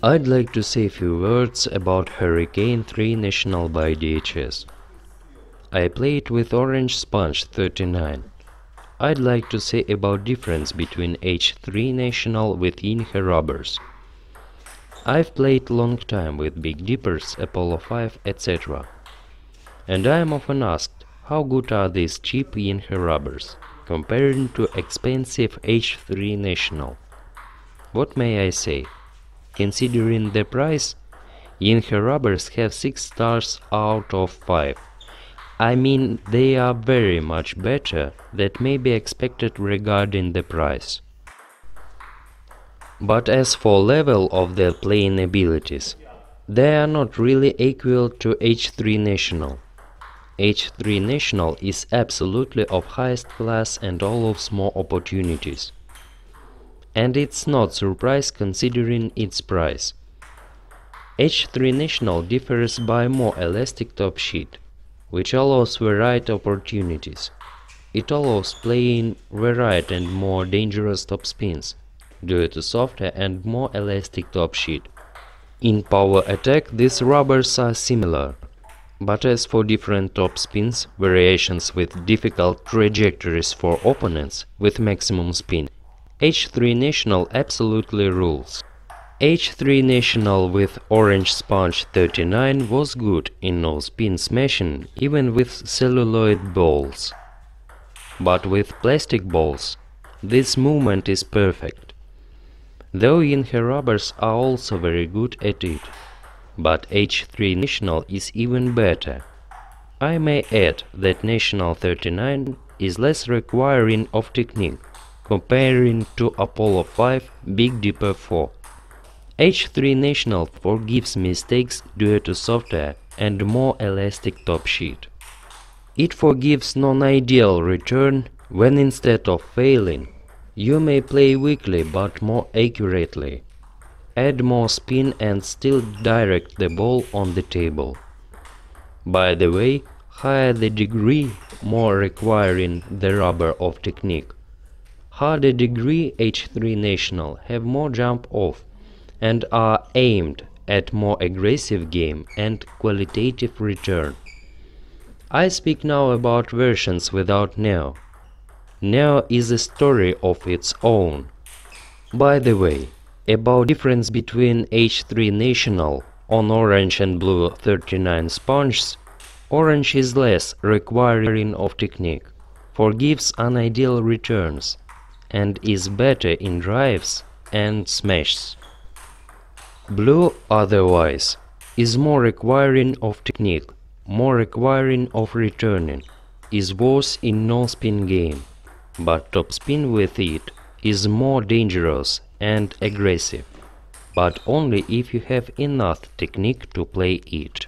I'd like to say a few words about Hurricane 3 National by DHS. I played with Orange Sponge 39. I'd like to say about difference between H3 National within her rubbers. I've played long time with Big Dippers, Apollo 5, etc. And I am often asked, how good are these cheap in her rubbers? comparing to expensive H3 National. What may I say? Considering the price, Yinhe rubbers have 6 stars out of 5. I mean, they are very much better that may be expected regarding the price. But as for level of their playing abilities, they are not really equal to H3 National. H3 National is absolutely of highest class and allows more opportunities. And it's not surprise considering its price. H3 National differs by more elastic top sheet, which allows varied opportunities. It allows playing varied and more dangerous top spins, due to softer and more elastic top sheet. In power attack, these rubbers are similar. But as for different topspins, variations with difficult trajectories for opponents with maximum spin, H3 National absolutely rules. H3 National with Orange Sponge 39 was good in no-spin smashing, even with celluloid balls. But with plastic balls, this movement is perfect. Though rubbers are also very good at it but H3 National is even better. I may add that National 39 is less requiring of technique, comparing to Apollo 5 Big Dipper 4. H3 National forgives mistakes due to software and more elastic top sheet. It forgives non-ideal return when instead of failing, you may play weakly but more accurately add more spin and still direct the ball on the table. By the way, higher the degree, more requiring the rubber of technique. Harder degree H3 national have more jump off and are aimed at more aggressive game and qualitative return. I speak now about versions without Neo. Neo is a story of its own. By the way, about difference between H3 national on orange and blue 39 sponges, orange is less requiring of technique, forgives unideal returns, and is better in drives and smashes. Blue, otherwise, is more requiring of technique, more requiring of returning, is worse in non-spin game, but top spin with it is more dangerous and aggressive, but only if you have enough technique to play it.